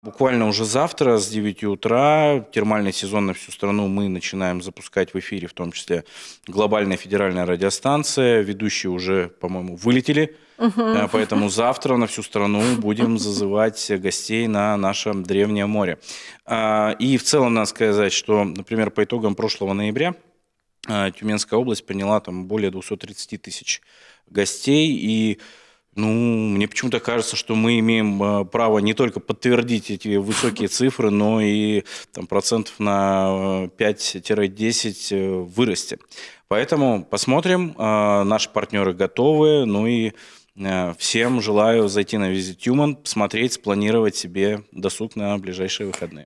Буквально уже завтра с 9 утра термальный сезон на всю страну мы начинаем запускать в эфире, в том числе глобальная федеральная радиостанция. Ведущие уже, по-моему, вылетели. Э, поэтому завтра на всю страну будем зазывать гостей на наше древнее море. А, и в целом надо сказать, что, например, по итогам прошлого ноября э, Тюменская область приняла там более 230 тысяч гостей. И ну, мне почему-то кажется, что мы имеем э, право не только подтвердить эти высокие цифры, но и там, процентов на 5-10 э, э, вырасти. Поэтому посмотрим. Наши партнеры готовы. Ну и всем желаю зайти на Visit Human, посмотреть, спланировать себе досуг на ближайшие выходные.